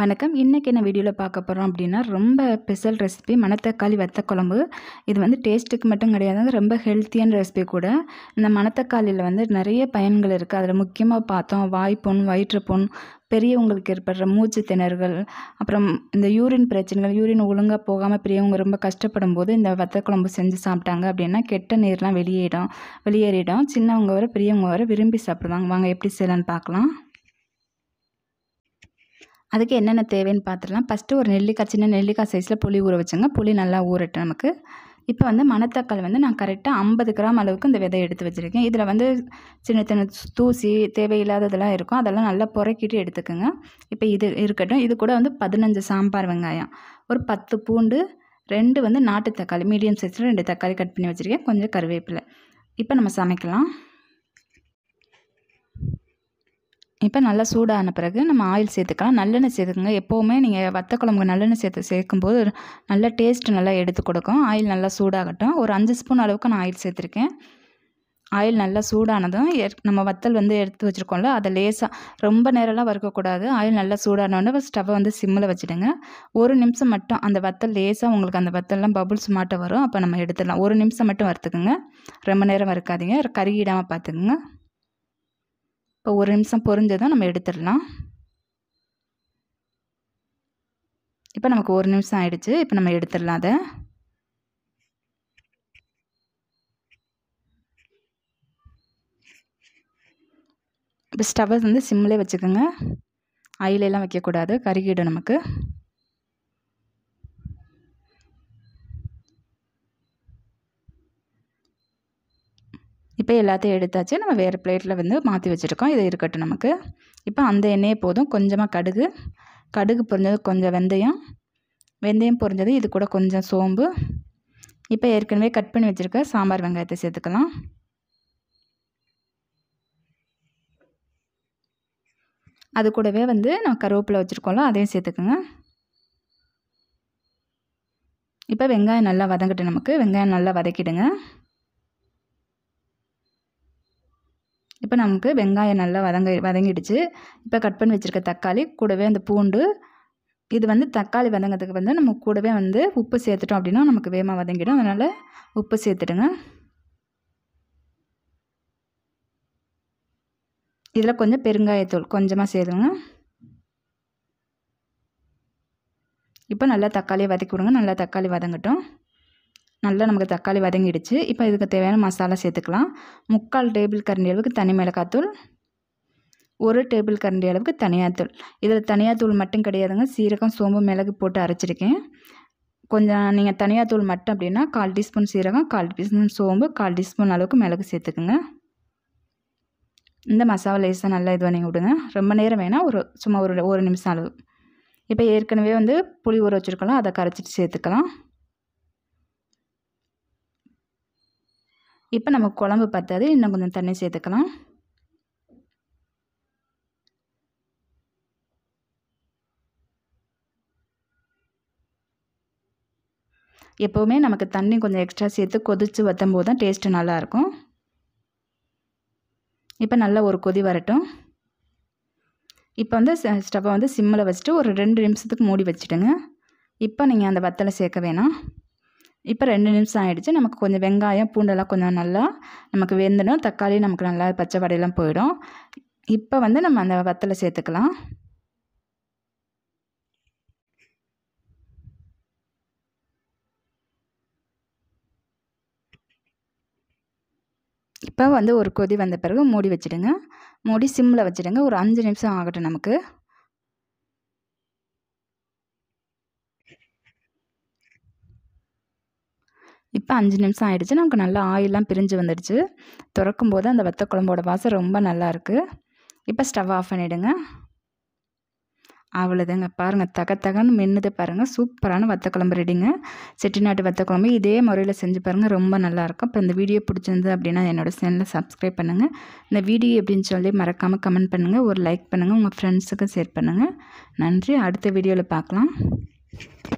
வணக்கம் இன்றைக்கி என்ன வீடியோவில் பார்க்க போகிறோம் அப்படின்னா ரொம்ப ஸ்பெஷல் ரெசிபி மணத்தக்காளி வத்த குழம்பு இது வந்து டேஸ்ட்டுக்கு மட்டும் கிடையாது ரொம்ப ஹெல்த்தியான ரெசிபி கூட இந்த மணத்தக்காளியில் வந்து நிறைய பயன்கள் இருக்குது அதில் முக்கியமாக பார்த்தோம் வாய்ப்புண் வயிற்றுப்புண் பெரியவங்களுக்கு ஏற்படுற மூச்சு திணறுகள் அப்புறம் இந்த யூரின் பிரச்சனைகள் யூரின் ஒழுங்காக போகாமல் பெரியவங்க ரொம்ப கஷ்டப்படும் போது இந்த வத்த குழம்பு செஞ்சு சாப்பிட்டாங்க அப்படின்னா கெட்ட நீர்லாம் வெளியேறிடும் வெளியேறிடும் சின்னவங்க வர பெரியவங்க வர விரும்பி சாப்பிடுவாங்க வாங்க எப்படி செய்யலான்னு பார்க்கலாம் அதுக்கு என்னென்ன தேவைன்னு பார்த்துடலாம் ஃபஸ்ட்டு ஒரு நெல்லிக்காய் சின்ன நெல்லிக்காய் சைஸில் புளி ஊற வச்சுங்க புளி நல்லா ஊறட்டு நமக்கு இப்போ வந்து மணத்தக்காளி வந்து நான் கரெக்டாக ஐம்பது கிராம் அளவுக்கு இந்த விதை எடுத்து வச்சுருக்கேன் இதில் வந்து சின்ன சின்ன தூசி தேவையில்லாததெல்லாம் இருக்கும் அதெல்லாம் நல்லா புறக்கிட்டு எடுத்துக்கோங்க இப்போ இது இருக்கட்டும் இது கூட வந்து பதினஞ்சு சாம்பார் வெங்காயம் ஒரு பத்து பூண்டு ரெண்டு வந்து நாட்டு தக்காளி மீடியம் சைஸில் ரெண்டு தக்காளி கட் பண்ணி வச்சுருக்கேன் கொஞ்சம் கருவேப்பிலை இப்போ நம்ம சமைக்கலாம் இப்போ நல்லா சூடான பிறகு நம்ம ஆயில் சேர்த்துக்கலாம் நல்லெண்ணெய் சேர்த்துக்கோங்க எப்போவுமே நீங்கள் வத்த குழம்பு நல்லெண்ணெய் சேர்த்து சேர்க்கும்போது நல்ல டேஸ்ட் நல்லா எடுத்து கொடுக்கும் ஆயில் நல்லா சூடாகட்டும் ஒரு அஞ்சு ஸ்பூன் அளவுக்கு நான் ஆயில் சேர்த்துருக்கேன் ஆயில் நல்லா சூடானதும் நம்ம வத்தல் வந்து எடுத்து வச்சுருக்கோம்ல அதை லேசாக ரொம்ப நேரம்லாம் வறுக்கக்கூடாது ஆயில் நல்லா சூடானோடனே ஸ்டவ்வை வந்து சிம்மில் வச்சுடுங்க ஒரு நிமிஷம் மட்டும் அந்த வத்தல் லேசாக உங்களுக்கு அந்த வத்தல்லாம் பபுள்ஸ் மாட்ட வரும் அப்போ நம்ம எடுத்துடலாம் ஒரு நிமிஷம் மட்டும் வறுத்துக்குங்க ரொம்ப நேரம் வறுக்காதீங்க கருகிடாமல் பார்த்துக்குங்க இப்போ ஒரு நிமிஷம் பொரிஞ்சதும் நம்ம எடுத்துடலாம் இப்போ நமக்கு ஒரு நிமிஷம் ஆகிடுச்சு இப்போ நம்ம எடுத்துடலாம் அதை இப்போ ஸ்டவ்வை வந்து சிம்மிலே வச்சுக்கோங்க ஆயிலெல்லாம் வைக்கக்கூடாது கருகிடும் நமக்கு இப்போ எல்லாத்தையும் எடுத்தாச்சு நம்ம வேறு பிளேட்டில் வந்து மாற்றி வச்சுருக்கோம் இது இருக்கட்டும் நமக்கு இப்போ அந்த எண்ணெயே போதும் கொஞ்சமாக கடுகு கடுகு பொரிஞ்சது கொஞ்சம் வெந்தயம் வெந்தயம் பொரிஞ்சது இது கூட கொஞ்சம் சோம்பு இப்போ ஏற்கனவே கட் பண்ணி வச்சுருக்க சாம்பார் வெங்காயத்தை சேர்த்துக்கலாம் அது கூடவே வந்து நான் கருவேப்பிலை வச்சுருக்கோம்ல அதையும் சேர்த்துக்குங்க இப்போ வெங்காயம் நல்லா வதங்கட்டு நமக்கு வெங்காயம் நல்லா வதக்கிடுங்க இப்போ நமக்கு வெங்காயம் நல்லா வதங்க வதங்கிடுச்சு இப்போ கட் பண்ணி வச்சுருக்க தக்காளி கூடவே அந்த பூண்டு இது வந்து தக்காளி வதங்கிறதுக்கு வந்து நம்ம கூடவே வந்து உப்பு சேர்த்துட்டோம் அப்படின்னா நமக்கு வேகமாக வதங்கிடும் அதனால் உப்பு சேர்த்துடுங்க இதில் கொஞ்சம் பெருங்காயத்தூள் கொஞ்சமாக சேர்த்துங்க இப்போ நல்லா தக்காளியை வதக்கி விடுங்க நல்லா தக்காளி வதங்கட்டும் நல்லா நமக்கு தக்காளி வதங்கிடுச்சு இப்போ இதுக்கு தேவையான மசாலா சேர்த்துக்கலாம் முக்கால் டேபிள் கரண்டி அளவுக்கு தனி மிளகாத்தூள் ஒரு டேபிள் கரண்டி அளவுக்கு தனியாத்தூள் இதில் தனியாத்தூள் மட்டும் கிடையாதுங்க சீரகம் சோம்பு மிளகு போட்டு அரைச்சிருக்கேன் கொஞ்சம் நீங்கள் தனியாத்தூள் மட்டும் அப்படின்னா கால் டீஸ்பூன் சீரகம் கால் டீஸ்பூன் சோம்பு கால் டீஸ்பூன் அளவுக்கு மிளகு சேர்த்துக்குங்க இந்த மசாலா லேசாக நல்லா இது பண்ணி விடுங்க ரொம்ப நேரம் வேணால் ஒரு சும்மா ஒரு ஒரு நிமிஷம் அளவு இப்போ ஏற்கனவே வந்து புளி ஊற வச்சுருக்கலாம் அதை கரைச்சிட்டு சேர்த்துக்கலாம் இப்போ நம்ம குழம்பு பற்றாது இன்னும் கொஞ்சம் தண்ணி சேர்த்துக்கலாம் எப்போவுமே நமக்கு தண்ணி கொஞ்சம் எக்ஸ்ட்ரா சேர்த்து கொதித்து வற்றும் போது தான் டேஸ்ட்டு நல்லாயிருக்கும் இப்போ நல்லா ஒரு கொதி வரட்டும் இப்போ வந்து ஸ்டவ்வை வந்து சிம்மில் வச்சுட்டு ஒரு ரெண்டு நிமிஷத்துக்கு மூடி வச்சுடுங்க இப்போ நீங்கள் அந்த வத்தலை சேர்க்க வேணாம் இப்போ ரெண்டு நிமிஷம் ஆகிடுச்சு நமக்கு கொஞ்சம் வெங்காயம் பூண்டெல்லாம் கொஞ்சம் நல்லா நமக்கு வெந்துடும் தக்காளி நமக்கு நல்லா பச்சை வடையெல்லாம் போயிடும் இப்போ வந்து நம்ம அந்த வத்தலை சேர்த்துக்கலாம் இப்போ வந்து ஒரு கொதி வந்த பிறகு மூடி வச்சுடுங்க மூடி சிம்மில் வச்சுடுங்க ஒரு அஞ்சு நிமிஷம் ஆகட்டும் நமக்கு இப்போ அஞ்சு நிமிஷம் ஆகிடுச்சு நமக்கு நல்லா ஆயிலெலாம் பிரிஞ்சு வந்துடுச்சு திறக்கும் போது அந்த வத்த குழம்போட வாசம் ரொம்ப நல்லாயிருக்கு இப்போ ஸ்டவ் ஆஃப் பண்ணிவிடுங்க அவ்வளோதாங்க பாருங்கள் தக தகன்னு மென்னுது பாருங்கள் சூப்பரான வத்தக்குழம்பு ரெடிங்க செட்டிநாட்டு வத்தக்குழம்பு இதே முறையில் செஞ்சு பாருங்கள் ரொம்ப நல்லாயிருக்கும் இப்போ இந்த வீடியோ பிடிச்சிருந்தது அப்படின்னா என்னோடய சேனலை சப்ஸ்கிரைப் பண்ணுங்கள் இந்த வீடியோ எப்படின்னு சொல்லி மறக்காமல் கமெண்ட் பண்ணுங்கள் ஒரு லைக் பண்ணுங்கள் உங்கள் ஃப்ரெண்ட்ஸுக்கும் ஷேர் பண்ணுங்கள் நன்றி அடுத்த வீடியோவில் பார்க்கலாம்